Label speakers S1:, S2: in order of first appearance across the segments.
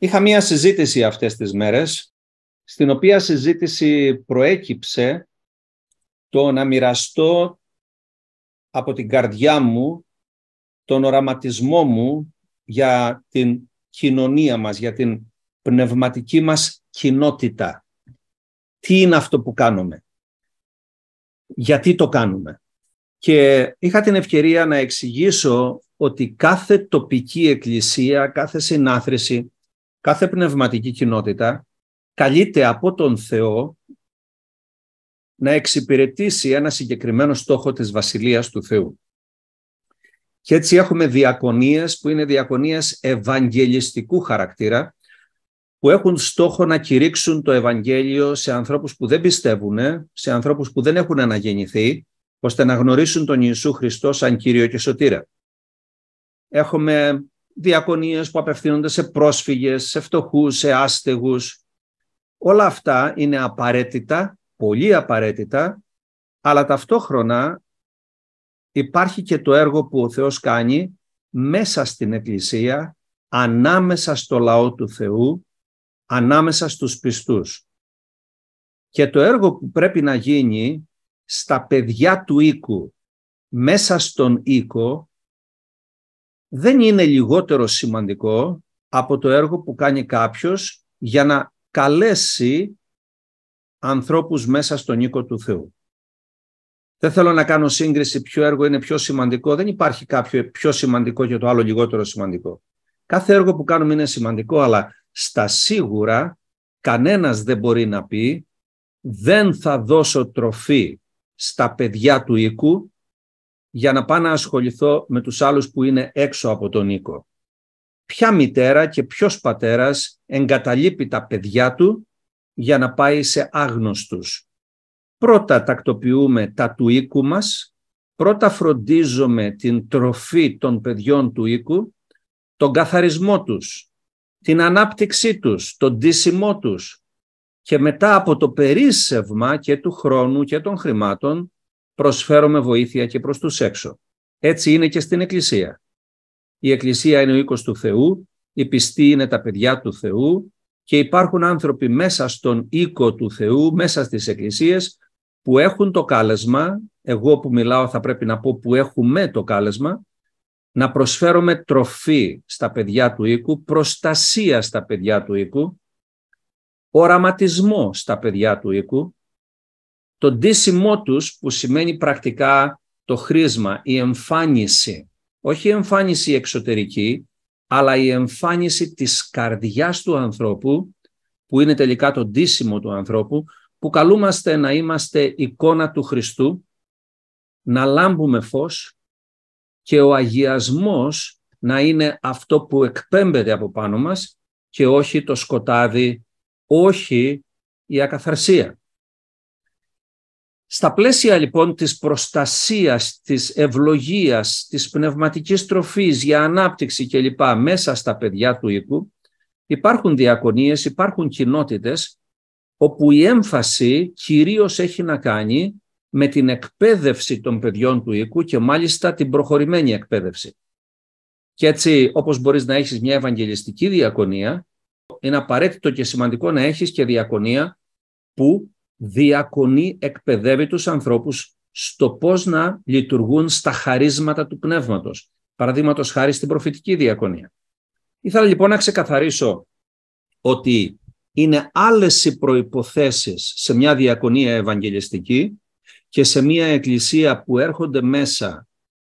S1: Είχα μία συζήτηση αυτές τις μέρες, στην οποία συζήτηση προέκυψε το να μοιραστώ από την καρδιά μου τον οραματισμό μου για την κοινωνία μας, για την πνευματική μας κοινότητα. Τι είναι αυτό που κάνουμε. Γιατί το κάνουμε. Και είχα την ευκαιρία να εξηγήσω ότι κάθε τοπική εκκλησία, κάθε συνάθρηση, κάθε πνευματική κοινότητα καλείται από τον Θεό να εξυπηρετήσει ένα συγκεκριμένο στόχο της Βασιλείας του Θεού. Και έτσι έχουμε διακονίες που είναι διακονίες ευαγγελιστικού χαρακτήρα, που έχουν στόχο να κηρύξουν το Ευαγγέλιο σε ανθρώπους που δεν πιστεύουν, σε ανθρώπους που δεν έχουν αναγεννηθεί, ώστε να γνωρίσουν τον Ιησού Χριστό σαν Κύριο και Σωτήρα. Έχουμε διακονίες που απευθύνονται σε πρόσφυγες, σε φτωχούς, σε άστεγους. Όλα αυτά είναι απαραίτητα, πολύ απαραίτητα, αλλά ταυτόχρονα υπάρχει και το έργο που ο Θεός κάνει μέσα στην Εκκλησία, ανάμεσα στο λαό του Θεού, ανάμεσα στους πιστούς. Και το έργο που πρέπει να γίνει στα παιδιά του οίκου, μέσα στον οίκο, δεν είναι λιγότερο σημαντικό από το έργο που κάνει κάποιος για να καλέσει ανθρώπους μέσα στον οίκο του Θεού. Δεν θέλω να κάνω σύγκριση ποιο έργο είναι πιο σημαντικό. Δεν υπάρχει κάποιο πιο σημαντικό και το άλλο λιγότερο σημαντικό. Κάθε έργο που κάνουμε είναι σημαντικό, αλλά στα σίγουρα κανένας δεν μπορεί να πει δεν θα δώσω τροφή στα παιδιά του οίκου για να πάω να ασχοληθώ με τους άλλους που είναι έξω από τον οίκο. Ποια μητέρα και ποιος πατέρας εγκαταλείπει τα παιδιά του για να πάει σε άγνωστους. Πρώτα τακτοποιούμε τα του οίκου μας, πρώτα φροντίζουμε την τροφή των παιδιών του οίκου, τον καθαρισμό τους, την ανάπτυξή τους, τον ντύσιμό τους και μετά από το περίσσευμα και του χρόνου και των χρημάτων Προσφέρομαι βοήθεια και προς τους έξω. Έτσι είναι και στην Εκκλησία. Η Εκκλησία είναι ο οίκος του Θεού, οι πιστοί είναι τα παιδιά του Θεού και υπάρχουν άνθρωποι μέσα στον οίκο του Θεού, μέσα στις Εκκλησίες, που έχουν το κάλεσμα, εγώ που μιλάω θα πρέπει να πω που έχουμε το κάλεσμα, να προσφέρουμε τροφή στα παιδιά του οίκου, προστασία στα παιδιά του οίκου, οραματισμό στα παιδιά του οίκου, το ντύσιμό τους που σημαίνει πρακτικά το χρήσμα, η εμφάνιση. Όχι η εμφάνιση εξωτερική, αλλά η εμφάνιση της καρδιάς του ανθρώπου, που είναι τελικά το ντύσιμο του ανθρώπου, που καλούμαστε να είμαστε εικόνα του Χριστού, να λάμπουμε φως και ο αγιασμός να είναι αυτό που εκπέμπεται από πάνω μας και όχι το σκοτάδι, όχι η ακαθαρσία. Στα πλαίσια λοιπόν της προστασίας, της ευλογίας, της πνευματικής τροφής για ανάπτυξη κλπ. μέσα στα παιδιά του οίκου υπάρχουν διακονίες, υπάρχουν κοινότητες όπου η έμφαση κυρίως έχει να κάνει με την εκπαίδευση των παιδιών του οίκου και μάλιστα την προχωρημένη εκπαίδευση. Και έτσι όπως μπορείς να έχεις μια ευαγγελιστική διακονία, είναι απαραίτητο και σημαντικό να έχεις και διακονία που διακονεί, εκπαιδεύει τους ανθρώπους στο πώς να λειτουργούν στα χαρίσματα του πνεύματος. Παραδείγματος χάρη στην προφητική διακονία. Ήθελα λοιπόν να ξεκαθαρίσω ότι είναι άλλες οι προϋποθέσεις σε μια διακονία ευαγγελιστική και σε μια εκκλησία που έρχονται μέσα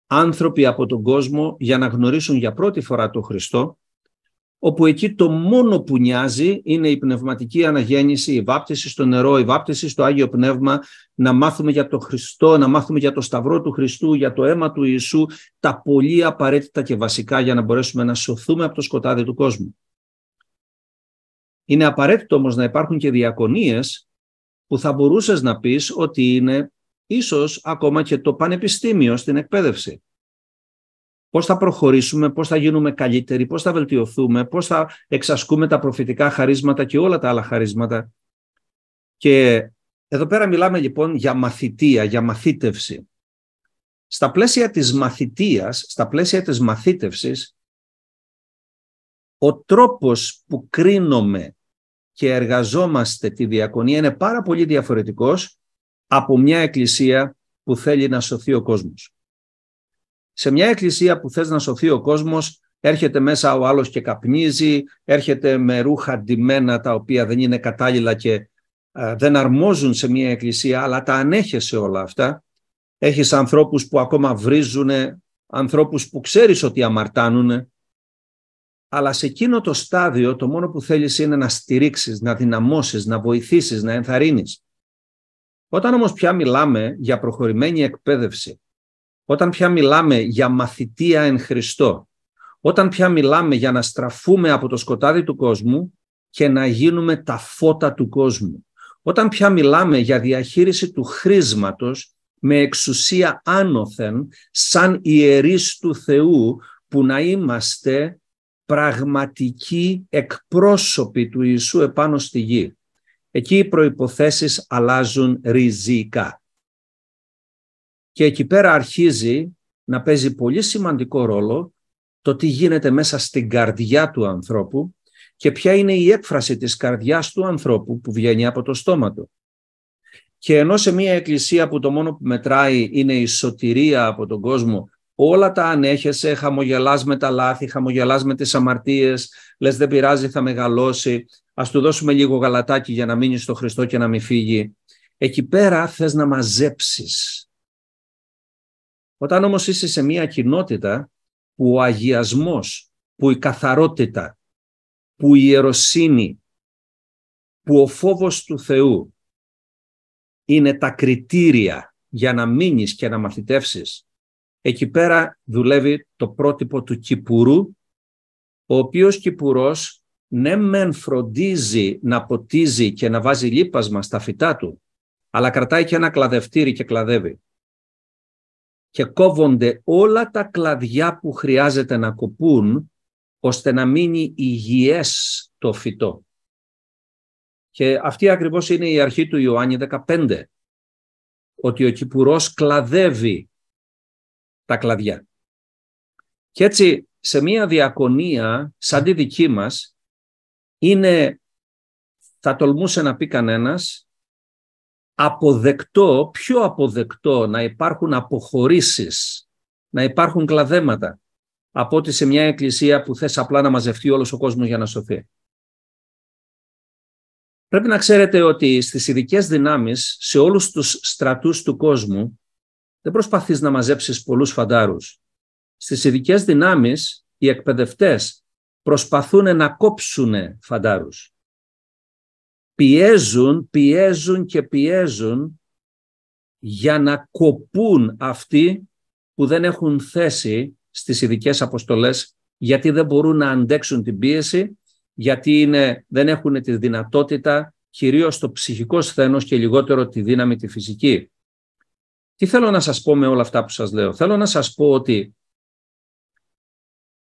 S1: άνθρωποι από τον κόσμο για να γνωρίσουν για πρώτη φορά τον Χριστό όπου εκεί το μόνο που νοιάζει είναι η πνευματική αναγέννηση, η βάπτιση στο νερό, η βάπτιση στο Άγιο Πνεύμα, να μάθουμε για το Χριστό, να μάθουμε για το Σταυρό του Χριστού, για το αίμα του Ιησού, τα πολύ απαραίτητα και βασικά για να μπορέσουμε να σωθούμε από το σκοτάδι του κόσμου. Είναι απαραίτητο όμως να υπάρχουν και διακονίες που θα μπορούσες να πεις ότι είναι ίσως ακόμα και το πανεπιστήμιο στην εκπαίδευση πώς θα προχωρήσουμε, πώς θα γίνουμε καλύτεροι, πώς θα βελτιωθούμε, πώς θα εξασκούμε τα προφητικά χαρίσματα και όλα τα άλλα χαρίσματα. Και εδώ πέρα μιλάμε λοιπόν για μαθητεία, για μαθήτευση. Στα πλαίσια της μαθητείας, στα πλαίσια της μαθήτευσης, ο τρόπος που κρίνομαι και εργαζόμαστε τη διακονία είναι πάρα πολύ διαφορετικός από μια εκκλησία που θέλει να σωθεί ο κόσμος. Σε μια εκκλησία που θες να σωθεί ο κόσμος, έρχεται μέσα ο άλλος και καπνίζει, έρχεται με ρούχα ντυμένα τα οποία δεν είναι κατάλληλα και δεν αρμόζουν σε μια εκκλησία, αλλά τα ανέχεσαι όλα αυτά. Έχεις ανθρώπους που ακόμα βρίζουν, ανθρώπους που ξέρεις ότι αμαρτάνουν, αλλά σε εκείνο το στάδιο το μόνο που θέλεις είναι να στηρίξεις, να δυναμώσεις, να βοηθήσεις, να ενθαρρύνεις. Όταν όμως πια μιλάμε για προχωρημένη εκπαίδευση, όταν πια μιλάμε για μαθητεία εν Χριστώ, όταν πια μιλάμε για να στραφούμε από το σκοτάδι του κόσμου και να γίνουμε τα φώτα του κόσμου, όταν πια μιλάμε για διαχείριση του χρήσματος με εξουσία άνωθεν, σαν ιερείς του Θεού, που να είμαστε πραγματικοί εκπρόσωποι του Ιησού επάνω στη γη. Εκεί οι προϋποθέσεις αλλάζουν ριζικά. Και εκεί πέρα αρχίζει να παίζει πολύ σημαντικό ρόλο το τι γίνεται μέσα στην καρδιά του ανθρώπου και ποια είναι η έκφραση της καρδιάς του ανθρώπου που βγαίνει από το στόμα του. Και ενώ σε μια εκκλησία που το μόνο που μετράει είναι η σωτηρία από τον κόσμο, όλα τα ανέχεσαι, χαμογελάς με τα λάθη, χαμογελάς με τις αμαρτίες, λες δεν πειράζει θα μεγαλώσει, ας του δώσουμε λίγο γαλατάκι για να μείνει στο Χριστό και να μην φύγει. Εκεί πέρα θες να μαζέψεις όταν όμως είσαι σε μια κοινότητα που ο αγιασμός, που η καθαρότητα, που η ιεροσύνη, που ο φόβος του Θεού είναι τα κριτήρια για να μείνεις και να μαθητεύσεις, εκεί πέρα δουλεύει το πρότυπο του Κυπουρού, ο οποίος Κυπουρός ναι μεν φροντίζει να ποτίζει και να βάζει λίπασμα στα φυτά του, αλλά κρατάει και ένα κλαδευτήρι και κλαδεύει και κόβονται όλα τα κλαδιά που χρειάζεται να κοπούν ώστε να μείνει υγιές το φυτό. Και αυτή ακριβώς είναι η αρχή του Ιωάννη 15, ότι ο Κυπουρός κλαδεύει τα κλαδιά. Και έτσι σε μία διακονία σαν τη δική μας είναι, θα τολμούσε να πει κανένας, αποδεκτό, πιο αποδεκτό να υπάρχουν αποχωρήσεις, να υπάρχουν κλαδέματα, από ότι σε μια εκκλησία που θες απλά να μαζευτεί όλος ο κόσμος για να σωθεί. Πρέπει να ξέρετε ότι στις ειδικές δυνάμεις, σε όλους τους στρατούς του κόσμου, δεν προσπαθείς να μαζέψεις πολλούς φαντάρους. Στις ειδικές δυνάμεις, οι εκπαιδευτές προσπαθούν να κόψουν φαντάρους πιέζουν, πιέζουν και πιέζουν για να κοπούν αυτοί που δεν έχουν θέση στις ειδικές αποστολές γιατί δεν μπορούν να αντέξουν την πίεση, γιατί είναι, δεν έχουν τη δυνατότητα, κυρίως το ψυχικό σθένος και λιγότερο τη δύναμη τη φυσική. Τι θέλω να σας πω με όλα αυτά που σας λέω. Θέλω να σας πω ότι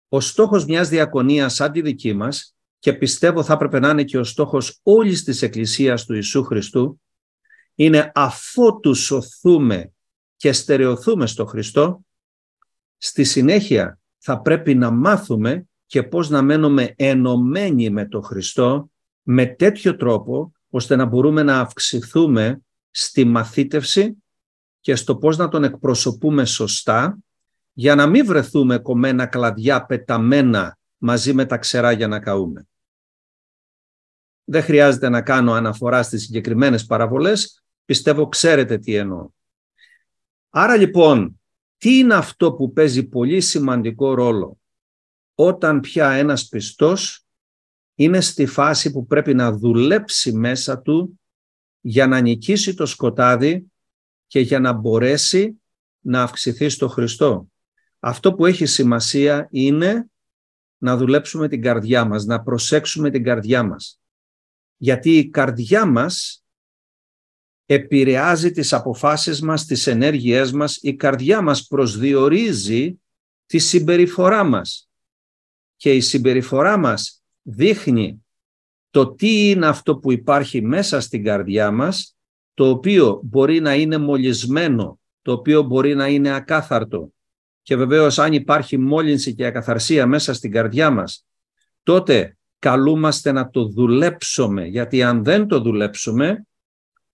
S1: ο στόχος μιας διακονίας σαν τη δική μας και πιστεύω θα έπρεπε να είναι και ο στόχος όλης της Εκκλησίας του Ιησού Χριστού, είναι αφότου σωθούμε και στερεωθούμε στο Χριστό, στη συνέχεια θα πρέπει να μάθουμε και πώς να μένουμε ενωμένοι με το Χριστό με τέτοιο τρόπο ώστε να μπορούμε να αυξηθούμε στη μαθήτευση και στο πώς να τον εκπροσωπούμε σωστά για να μην βρεθούμε κομμένα κλαδιά πεταμένα μαζί με τα ξερά για να καούμε. Δεν χρειάζεται να κάνω αναφορά στις συγκεκριμένες παραβολές. Πιστεύω ξέρετε τι εννοώ. Άρα λοιπόν, τι είναι αυτό που παίζει πολύ σημαντικό ρόλο όταν πια ένας πιστός είναι στη φάση που πρέπει να δουλέψει μέσα του για να νικήσει το σκοτάδι και για να μπορέσει να αυξηθεί στο Χριστό. Αυτό που έχει σημασία είναι να δουλέψουμε την καρδιά μας, να προσέξουμε την καρδιά μας γιατί η καρδιά μας επηρεάζει τις αποφάσεις μας, τις ενέργειές μας, η καρδιά μας προσδιορίζει τη συμπεριφορά μας και η συμπεριφορά μας δείχνει το τι είναι αυτό που υπάρχει μέσα στην καρδιά μας, το οποίο μπορεί να είναι μολυσμένο, το οποίο μπορεί να είναι ακάθαρτο. Και βεβαίως αν υπάρχει μόλυνση και ακαθαρσία μέσα στην καρδιά μας, τότε καλούμαστε να το δουλέψουμε, γιατί αν δεν το δουλέψουμε,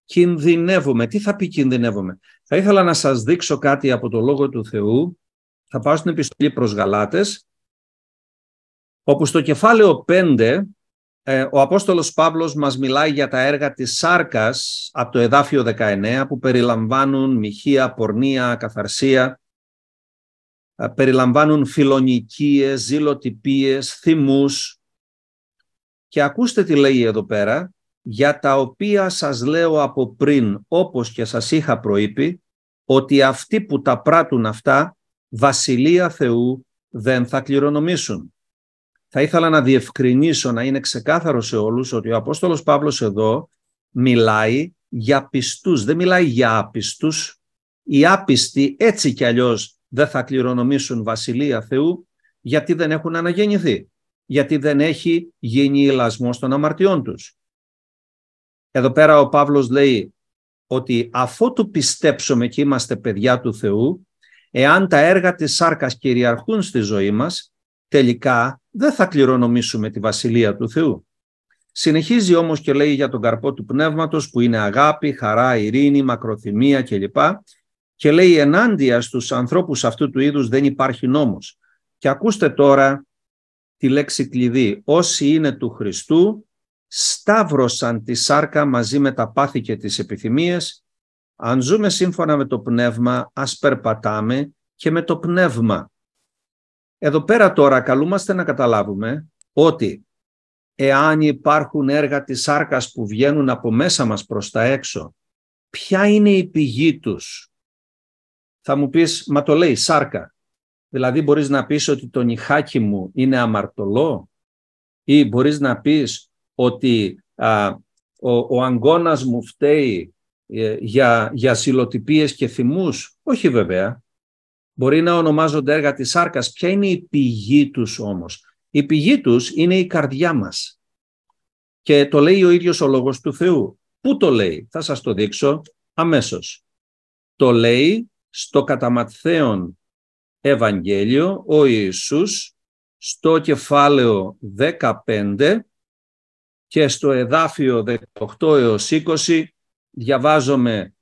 S1: κινδυνεύουμε. Τι θα πει κινδυνεύουμε. Θα ήθελα να σας δείξω κάτι από το Λόγο του Θεού. Θα πάω στην επιστολή προς Γαλάτες, όπου στο κεφάλαιο 5 ε, ο Απόστολος Παύλος μας μιλάει για τα έργα της Σάρκας από το εδάφιο 19 που περιλαμβάνουν μοιχεία, πορνεία, καθαρσία, ε, περιλαμβάνουν φιλονικίες, ζήλοτυπίες, θυμούς, και ακούστε τι λέει εδώ πέρα, για τα οποία σας λέω από πριν, όπως και σας είχα προείπει, ότι αυτοί που τα πράττουν αυτά, βασιλεία Θεού δεν θα κληρονομήσουν. Θα ήθελα να διευκρινίσω, να είναι ξεκάθαρο σε όλους, ότι ο Απόστολος Παύλος εδώ μιλάει για πιστούς, δεν μιλάει για άπιστους. Οι άπιστοι έτσι κι αλλιώς δεν θα κληρονομήσουν βασιλεία Θεού, γιατί δεν έχουν αναγεννηθεί γιατί δεν έχει γίνει λασμός των αμαρτιών τους. Εδώ πέρα ο Παύλος λέει ότι αφού του πιστέψουμε και είμαστε παιδιά του Θεού, εάν τα έργα της σάρκας κυριαρχούν στη ζωή μας, τελικά δεν θα κληρονομήσουμε τη Βασιλεία του Θεού. Συνεχίζει όμως και λέει για τον καρπό του πνεύματος που είναι αγάπη, χαρά, ειρήνη, μακροθυμία κλπ. Και λέει ενάντια στους ανθρώπους αυτού του είδους δεν υπάρχει νόμος. Και ακούστε τώρα τη λέξη κλειδί. Όσοι είναι του Χριστού σταύρωσαν τη σάρκα μαζί με τα πάθη και τις επιθυμίες. Αν ζούμε σύμφωνα με το πνεύμα, ας περπατάμε και με το πνεύμα. Εδώ πέρα τώρα καλούμαστε να καταλάβουμε ότι εάν υπάρχουν έργα της σάρκας που βγαίνουν από μέσα μας προς τα έξω, ποια είναι η πηγή τους. Θα μου πεις, μα το λέει σάρκα. Δηλαδή μπορείς να πεις ότι το νυχάκι μου είναι αμαρτωλό ή μπορείς να πεις ότι α, ο, ο αγκώνας μου φταίει ε, για, για συλλοτυπίες και θυμούς. Όχι βέβαια. Μπορεί να ονομάζονται έργα της σάρκας. Ποια είναι η πηγή τους όμως. Η πηγή τους είναι η καρδιά μας. Και το λέει ο ίδιος ο Λόγος του Θεού. Πού το λέει. Θα σας το δείξω αμέσως. Το λέει στο καταματθέον Ευαγγέλιο ο Ιησούς στο κεφάλαιο 15 και στο εδάφιο 18 έως 20 διαβάζομαι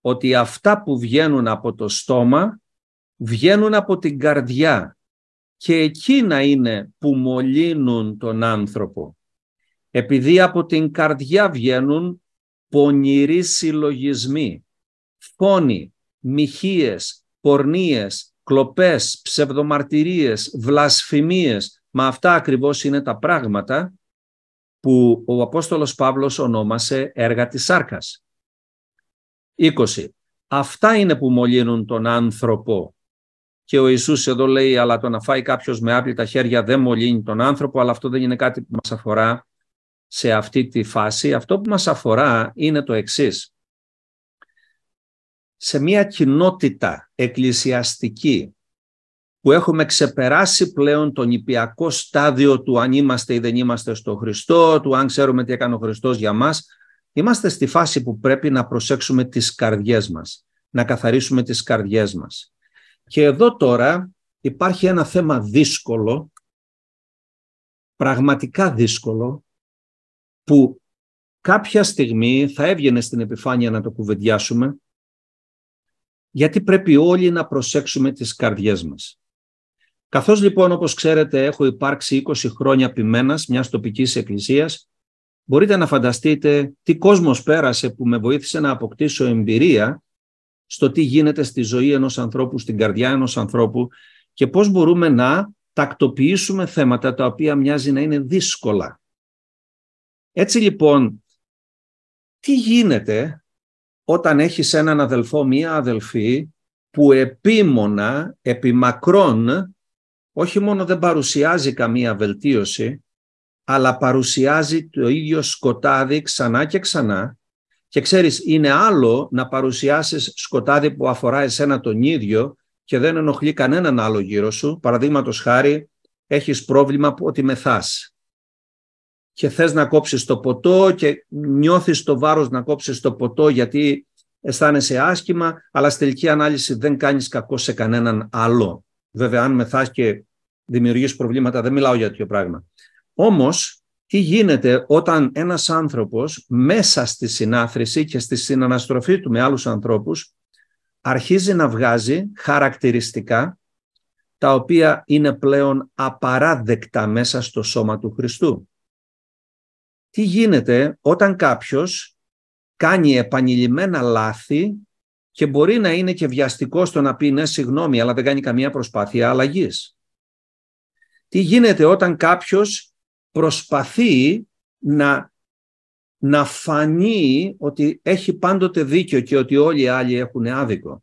S1: ότι αυτά που βγαίνουν από το στόμα βγαίνουν από την καρδιά και εκείνα είναι που μολύνουν τον άνθρωπο. Επειδή από την καρδιά βγαίνουν πονηροί συλλογισμοί, φόνοι, μοιχείες, πορνίες, κλοπές, ψευδομαρτυρίες, βλασφημίες. Μα αυτά ακριβώς είναι τα πράγματα που ο Απόστολος Παύλος ονόμασε έργα της σάρκας. 20. Αυτά είναι που μολύνουν τον άνθρωπο. Και ο Ιησούς εδώ λέει, αλλά το να φάει κάποιος με άπλητα χέρια δεν μολύνει τον άνθρωπο, αλλά αυτό δεν είναι κάτι που μας αφορά σε αυτή τη φάση. Αυτό που μας αφορά είναι το εξής σε μια κοινότητα εκκλησιαστική που έχουμε ξεπεράσει πλέον τον υπιακό στάδιο του αν είμαστε ή δεν είμαστε στο Χριστό, του αν ξέρουμε τι έκανε ο Χριστός για μας, είμαστε στη φάση που πρέπει να προσέξουμε τις καρδιές μας, να καθαρίσουμε τις καρδιές μας. Και εδώ τώρα υπάρχει ένα θέμα δύσκολο, πραγματικά δύσκολο, που κάποια στιγμή θα έβγαινε στην επιφάνεια να το κουβεντιάσουμε, γιατί πρέπει όλοι να προσέξουμε τις καρδιές μας. Καθώς λοιπόν, όπως ξέρετε, έχω υπάρξει 20 χρόνια ποιμένας μιας τοπικής εκκλησίας, μπορείτε να φανταστείτε τι κόσμος πέρασε που με βοήθησε να αποκτήσω εμπειρία στο τι γίνεται στη ζωή ενός ανθρώπου, στην καρδιά ενός ανθρώπου και πώς μπορούμε να τακτοποιήσουμε θέματα τα οποία μοιάζει να είναι δύσκολα. Έτσι λοιπόν, τι γίνεται όταν έχεις έναν αδελφό, μία αδελφή, που επίμονα, επιμακρών, όχι μόνο δεν παρουσιάζει καμία βελτίωση, αλλά παρουσιάζει το ίδιο σκοτάδι ξανά και ξανά. Και ξέρεις, είναι άλλο να παρουσιάσεις σκοτάδι που αφορά εσένα τον ίδιο και δεν ενοχλεί κανέναν άλλο γύρω σου. Παραδείγματος χάρη, έχεις πρόβλημα που ότι μεθάς και θες να κόψεις το ποτό και νιώθεις το βάρος να κόψεις το ποτό γιατί αισθάνεσαι άσχημα, αλλά στη τελική ανάλυση δεν κάνεις κακό σε κανέναν άλλο. Βέβαια, αν μεθάς και δημιουργείς προβλήματα, δεν μιλάω για τέτοιο πράγμα. Όμως, τι γίνεται όταν ένας άνθρωπος μέσα στη συνάθρηση και στη συναναστροφή του με άλλους ανθρώπους αρχίζει να βγάζει χαρακτηριστικά τα οποία είναι πλέον απαράδεκτα μέσα στο σώμα του Χριστού τι γίνεται όταν κάποιος κάνει επανειλημμένα λάθη και μπορεί να είναι και βιαστικό στο να πει ναι συγγνώμη αλλά δεν κάνει καμία προσπάθεια αλλαγής. Τι γίνεται όταν κάποιος προσπαθεί να, να φανεί ότι έχει πάντοτε δίκιο και ότι όλοι οι άλλοι έχουν άδικο.